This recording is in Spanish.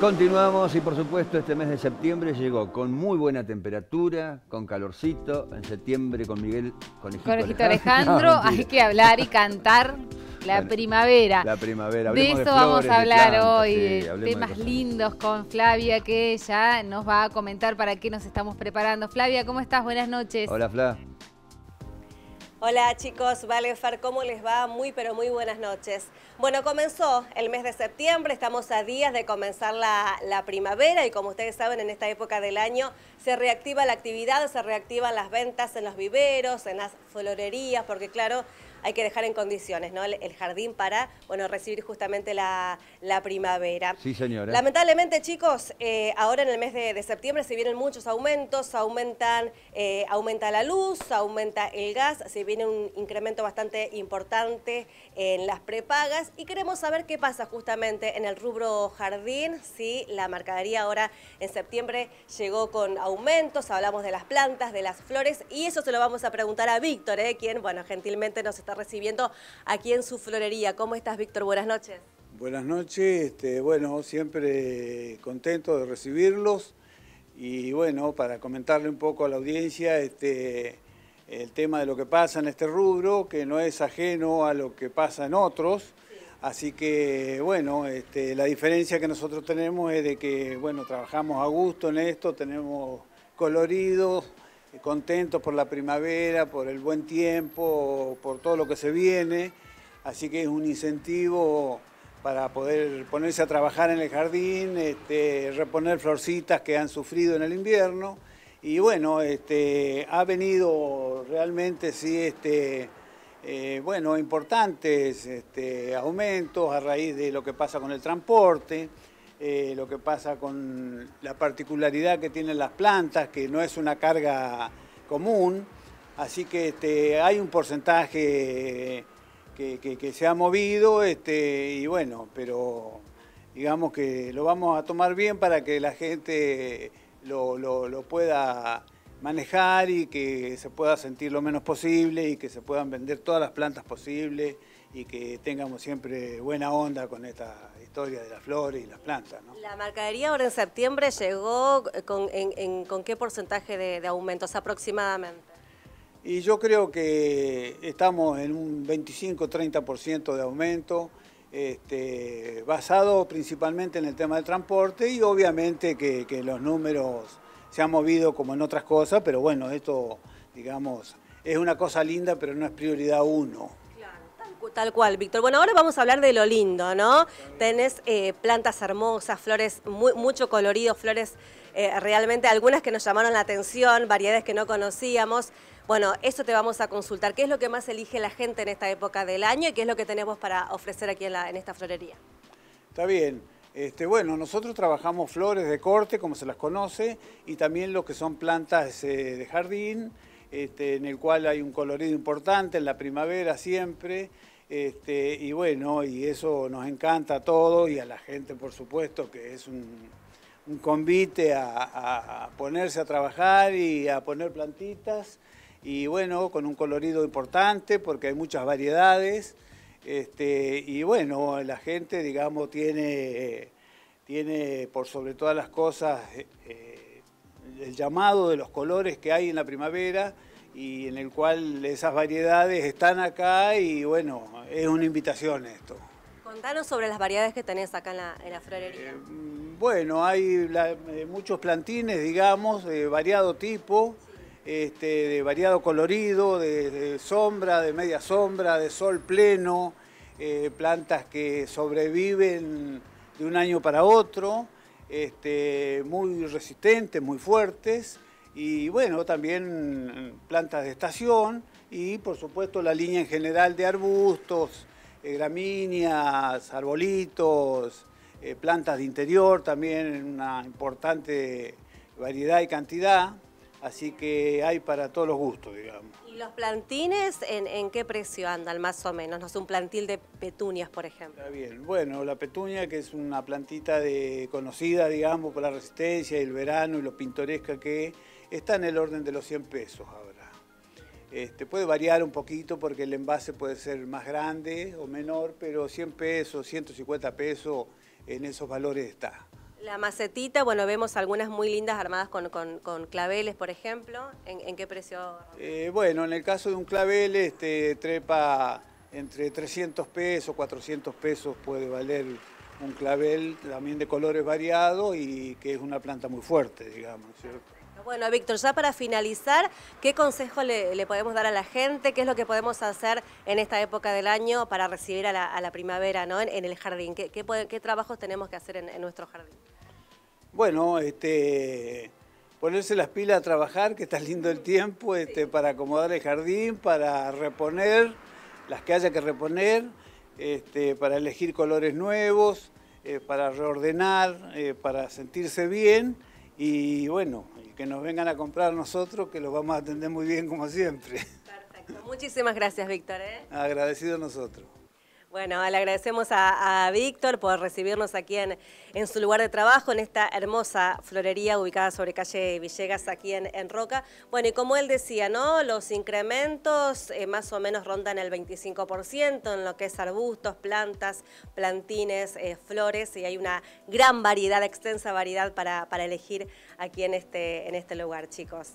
Continuamos y por supuesto este mes de septiembre llegó con muy buena temperatura, con calorcito, en septiembre con Miguel Conejito, Alejandro, hay que hablar y cantar la primavera. La primavera. De eso vamos a hablar hoy, temas lindos con Flavia que ella nos va a comentar para qué nos estamos preparando. Flavia, ¿cómo estás? Buenas noches. Hola, Flavia. Hola chicos, Vale Far, ¿cómo les va? Muy pero muy buenas noches. Bueno, comenzó el mes de septiembre, estamos a días de comenzar la, la, primavera y como ustedes saben en esta época del año se reactiva la actividad, se reactivan las ventas en los viveros, en las florerías, porque claro, hay que dejar en condiciones ¿no? el, jardín para bueno, recibir justamente la, primavera. Sí, señora. Lamentablemente, chicos, eh, ahora en el mes de, septiembre se vienen muchos aumentos, aumentan, eh, aumenta la luz, aumenta el gas, se viene un incremento bastante importante en las prepagas y queremos saber qué pasa justamente en el rubro jardín, si la mercadería ahora en septiembre llegó con aumentos, hablamos de las plantas, de las flores y eso se lo vamos a preguntar a Víctor, ¿eh? quien bueno, gentilmente nos está recibiendo aquí en su florería. ¿Cómo estás, Víctor? Buenas noches. Buenas noches, este, bueno, siempre contento de recibirlos y bueno, para comentarle un poco a la audiencia este, el tema de lo que pasa en este rubro, que no es ajeno a lo que pasa en otros, así que bueno, este, la diferencia que nosotros tenemos es de que bueno, trabajamos a gusto en esto, tenemos coloridos, contentos por la primavera, por el buen tiempo, por todo lo que se viene. Así que es un incentivo para poder ponerse a trabajar en el jardín, este, reponer florcitas que han sufrido en el invierno. Y bueno, este, ha venido realmente, sí, este, eh, bueno, importantes este, aumentos a raíz de lo que pasa con el transporte. Eh, lo que pasa con la particularidad que tienen las plantas, que no es una carga común, así que este, hay un porcentaje que, se ha movido este, y bueno, pero digamos que lo vamos a tomar bien para que la gente lo pueda manejar y que se pueda sentir lo menos posible y que se puedan vender todas las plantas posibles y que tengamos siempre buena onda con esta historia de las flores y las plantas. La mercadería ahora en septiembre llegó eh, con, qué porcentaje de, aumentos aproximadamente. Y yo creo que estamos en un 25-30% de aumento, este, basado principalmente en el tema del transporte y obviamente que los números se ha movido como en otras cosas, pero bueno, esto, digamos, es una cosa linda, pero no es prioridad uno. Tal cual, Víctor. Bueno, ahora vamos a hablar de lo lindo, ¿no? Tenés eh, plantas hermosas, flores, muy, mucho coloridos, flores eh, realmente algunas que nos llamaron la atención, variedades que no conocíamos. Bueno, eso te vamos a consultar. ¿Qué es lo que más elige la gente en esta época del año y qué es lo que tenemos para ofrecer aquí en, la, en esta florería? Está bien. Este, bueno, nosotros trabajamos flores de corte, como se las conoce, y también lo que son plantas eh, de jardín, este, en el cual hay un colorido importante en la primavera siempre. Este, y bueno, y eso nos encanta a todos y a la gente, por supuesto, que es un, convite a, ponerse a trabajar y a poner plantitas. Y bueno, con un colorido importante porque hay muchas variedades. Este, y bueno, la gente, digamos, tiene, tiene por sobre todas las cosas eh, eh, el llamado de los colores que hay en la primavera y en el cual esas variedades están acá y bueno, es una invitación esto. Contanos sobre las variedades que tenés acá en la, en florería. Eh, mm, bueno, hay muchos plantines, digamos, de variado tipo. Este, de variado colorido, de, sombra, de media sombra, de sol pleno, eh, plantas que sobreviven de un año para otro, este, muy resistentes, muy fuertes, y bueno, también plantas de estación y por supuesto la línea en general de arbustos, eh, gramíneas, arbolitos, eh, plantas de interior, también una importante variedad y cantidad. Así que hay para todos los gustos, digamos. ¿Y los plantines en, qué precio andan más o menos? No sé, un plantil de petunias, por ejemplo. Está bien. Bueno, la petunia, que es una plantita de, conocida, digamos, por la resistencia y el verano y lo pintoresca que es, está en el orden de los 100 pesos ahora. Este, puede variar un poquito porque el envase puede ser más grande o menor, pero 100 pesos, 150 pesos, en esos valores está. La macetita, bueno, vemos algunas muy lindas armadas con, claveles, por ejemplo. ¿En, qué precio? Eh, bueno, en el caso de un clavel, este, trepa entre 300 pesos, 400 pesos puede valer un clavel también de colores variados y que es una planta muy fuerte, digamos, ¿cierto? Bueno, Víctor, ya para finalizar, ¿qué consejo le, podemos dar a la gente? ¿Qué es lo que podemos hacer en esta época del año para recibir a la, primavera en, el jardín? ¿Qué, qué, trabajos tenemos que hacer en, nuestro jardín? Bueno, este, ponerse las pilas a trabajar, que está lindo el tiempo, este, para acomodar el jardín, para reponer las que haya que reponer, este, para elegir colores nuevos, eh, para reordenar, eh, para sentirse bien y bueno, que nos vengan a comprar nosotros, que los vamos a atender muy bien como siempre. Perfecto. Muchísimas gracias, Víctor. ¿eh? Agradecido a nosotros. Bueno, le agradecemos a, Víctor por recibirnos aquí en, en, su lugar de trabajo, en esta hermosa florería ubicada sobre calle Villegas, aquí en, Roca. Bueno, y como él decía, ¿no? Los incrementos eh, más o menos rondan el 25% en lo que es arbustos, plantas, plantines, eh, flores, y hay una gran variedad, extensa variedad para, para elegir aquí en este, en este lugar, chicos.